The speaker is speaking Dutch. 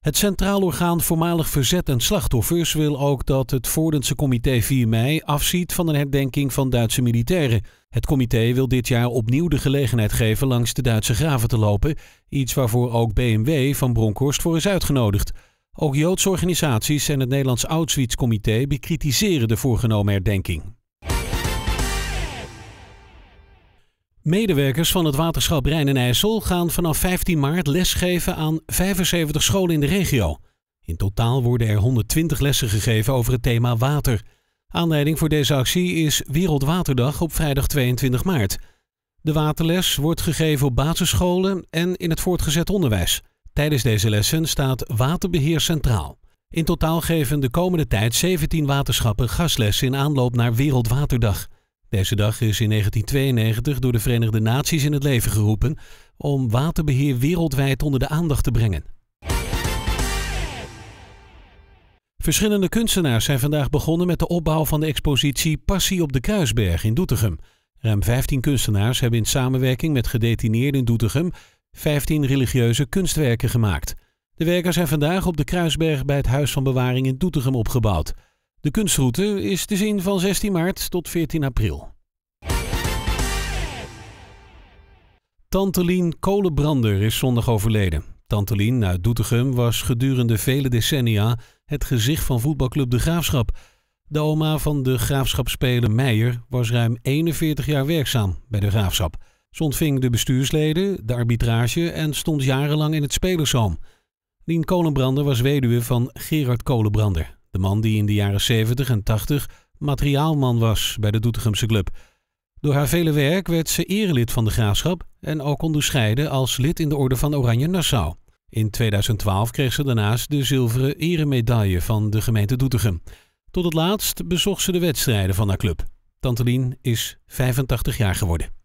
Het Centraal Orgaan Voormalig Verzet en Slachtoffers wil ook dat het Voordense Comité 4 mei afziet van een herdenking van Duitse militairen. Het comité wil dit jaar opnieuw de gelegenheid geven langs de Duitse graven te lopen, iets waarvoor ook BMW van Bronkhorst voor is uitgenodigd. Ook Joodse organisaties en het Nederlands Auschwitz-comité bekritiseren de voorgenomen herdenking. Medewerkers van het waterschap Rijn en IJssel gaan vanaf 15 maart lesgeven aan 75 scholen in de regio. In totaal worden er 120 lessen gegeven over het thema water. Aanleiding voor deze actie is Wereldwaterdag op vrijdag 22 maart. De waterles wordt gegeven op basisscholen en in het voortgezet onderwijs. Tijdens deze lessen staat waterbeheer centraal. In totaal geven de komende tijd 17 waterschappen gaslessen in aanloop naar Wereldwaterdag. Deze dag is in 1992 door de Verenigde Naties in het leven geroepen om waterbeheer wereldwijd onder de aandacht te brengen. Verschillende kunstenaars zijn vandaag begonnen met de opbouw van de expositie Passie op de Kruisberg in Doetinchem. Ruim 15 kunstenaars hebben in samenwerking met gedetineerden in Doetinchem 15 religieuze kunstwerken gemaakt. De werken zijn vandaag op de Kruisberg bij het Huis van Bewaring in Doetinchem opgebouwd. De kunstroute is te zien van 16 maart tot 14 april. Tantelien Kolenbrander is zondag overleden. Tantelien uit Doetinchem was gedurende vele decennia het gezicht van voetbalclub De Graafschap. De oma van de graafschapspeler Meijer was ruim 41 jaar werkzaam bij De Graafschap. Ze ontving de bestuursleden, de arbitrage en stond jarenlang in het spelerszoom. Lien Kolenbrander was weduwe van Gerard Kolenbrander. De man die in de jaren 70 en 80 materiaalman was bij de Doetinchemse club. Door haar vele werk werd ze erelid van de graafschap en ook onderscheiden als lid in de Orde van Oranje Nassau. In 2012 kreeg ze daarnaast de zilveren eremedaille van de gemeente Doetinchem. Tot het laatst bezocht ze de wedstrijden van haar club. Tantelien is 85 jaar geworden.